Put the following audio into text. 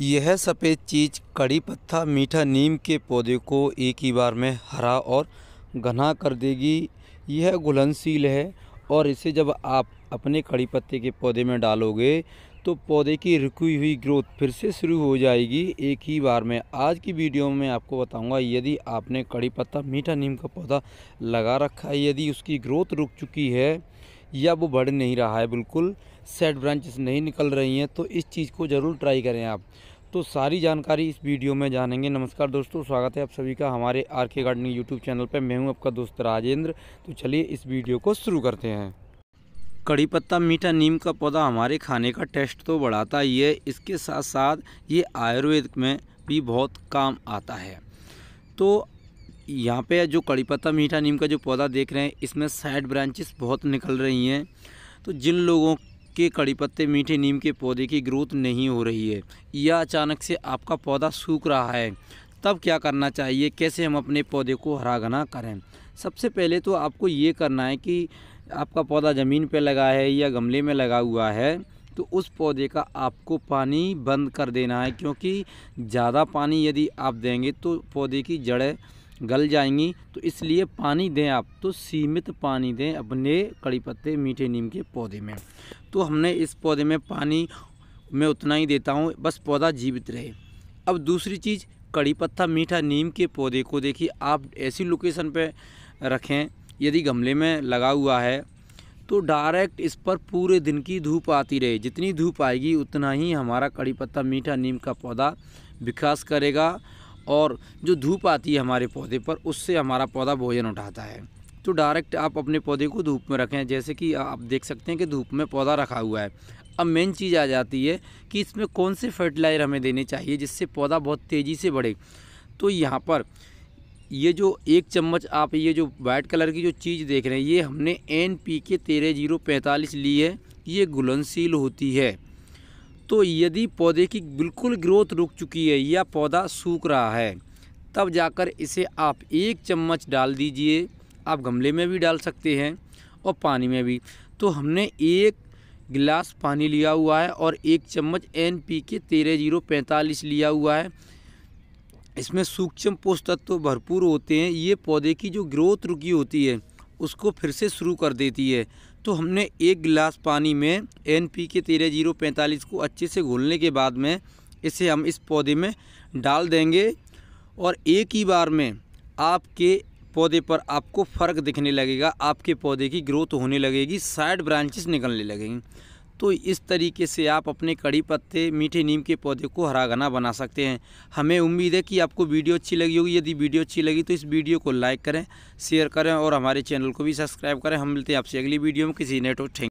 यह सफ़ेद चीज कड़ी पत्ता मीठा नीम के पौधे को एक ही बार में हरा और घना कर देगी यह घुलनशील है और इसे जब आप अपने कड़ी पत्ते के पौधे में डालोगे तो पौधे की रुकी हुई ग्रोथ फिर से शुरू हो जाएगी एक ही बार में आज की वीडियो में आपको बताऊंगा यदि आपने कड़ी पत्ता मीठा नीम का पौधा लगा रखा है यदि उसकी ग्रोथ रुक चुकी है या वो बढ़ नहीं रहा है बिल्कुल सेट ब्रांचेस नहीं निकल रही हैं तो इस चीज़ को ज़रूर ट्राई करें आप तो सारी जानकारी इस वीडियो में जानेंगे नमस्कार दोस्तों स्वागत है आप सभी का हमारे आर के गार्डनिंग यूट्यूब चैनल पर मैं हूँ आपका दोस्त राजेंद्र तो चलिए इस वीडियो को शुरू करते हैं कड़ी पत्ता मीठा नीम का पौधा हमारे खाने का टेस्ट तो बढ़ाता ही है इसके साथ साथ ये आयुर्वेद में भी बहुत काम आता है तो यहाँ पे जो कड़ी पत्ता मीठा नीम का जो पौधा देख रहे हैं इसमें साइड ब्रांचेस बहुत निकल रही हैं तो जिन लोगों के कड़ी पत्ते मीठे नीम के पौधे की ग्रोथ नहीं हो रही है या अचानक से आपका पौधा सूख रहा है तब क्या करना चाहिए कैसे हम अपने पौधे को हरा घना करें सबसे पहले तो आपको ये करना है कि आपका पौधा ज़मीन पर लगा है या गमले में लगा हुआ है तो उस पौधे का आपको पानी बंद कर देना है क्योंकि ज़्यादा पानी यदि आप देंगे तो पौधे की जड़ें गल जाएंगी तो इसलिए पानी दें आप तो सीमित पानी दें अपने कड़ी पत्ते मीठे नीम के पौधे में तो हमने इस पौधे में पानी मैं उतना ही देता हूँ बस पौधा जीवित रहे अब दूसरी चीज़ कड़ी पत्ता मीठा नीम के पौधे को देखिए आप ऐसी लोकेशन पे रखें यदि गमले में लगा हुआ है तो डायरेक्ट इस पर पूरे दिन की धूप आती रहे जितनी धूप आएगी उतना ही हमारा कड़ी पत्ता मीठा नीम का पौधा विकास करेगा और जो धूप आती है हमारे पौधे पर उससे हमारा पौधा भोजन उठाता है तो डायरेक्ट आप अपने पौधे को धूप में रखें जैसे कि आप देख सकते हैं कि धूप में पौधा रखा हुआ है अब मेन चीज़ आ जाती है कि इसमें कौन से फर्टिलाइज़र हमें देने चाहिए जिससे पौधा बहुत तेज़ी से बढ़े तो यहाँ पर ये जो एक चम्मच आप ये जो वाइट कलर की जो चीज़ देख रहे हैं ये हमने एन पी के तेरह जीरो पैंतालीस ली है ये घुलनशील होती है तो यदि पौधे की बिल्कुल ग्रोथ रुक चुकी है या पौधा सूख रहा है तब जाकर इसे आप एक चम्मच डाल दीजिए आप गमले में भी डाल सकते हैं और पानी में भी तो हमने एक गिलास पानी लिया हुआ है और एक चम्मच एन पी के तेरह जीरो पैंतालीस लिया हुआ है इसमें सूक्ष्म पोषक तत्व तो भरपूर होते हैं ये पौधे की जो ग्रोथ रुकी होती है उसको फिर से शुरू कर देती है तो हमने एक गिलास पानी में एन पी के तेरह जीरो पैंतालीस को अच्छे से घोलने के बाद में इसे हम इस पौधे में डाल देंगे और एक ही बार में आपके पौधे पर आपको फ़र्क दिखने लगेगा आपके पौधे की ग्रोथ होने लगेगी साइड ब्रांचेस निकलने लगेंगी तो इस तरीके से आप अपने कड़ी पत्ते मीठे नीम के पौधे को हरा घना बना सकते हैं हमें उम्मीद है कि आपको वीडियो अच्छी लगी होगी यदि वीडियो अच्छी लगी तो इस वीडियो को लाइक करें शेयर करें और हमारे चैनल को भी सब्सक्राइब करें हम मिलते हैं आपसे अगली वीडियो में किसी नेटवर्क थैंक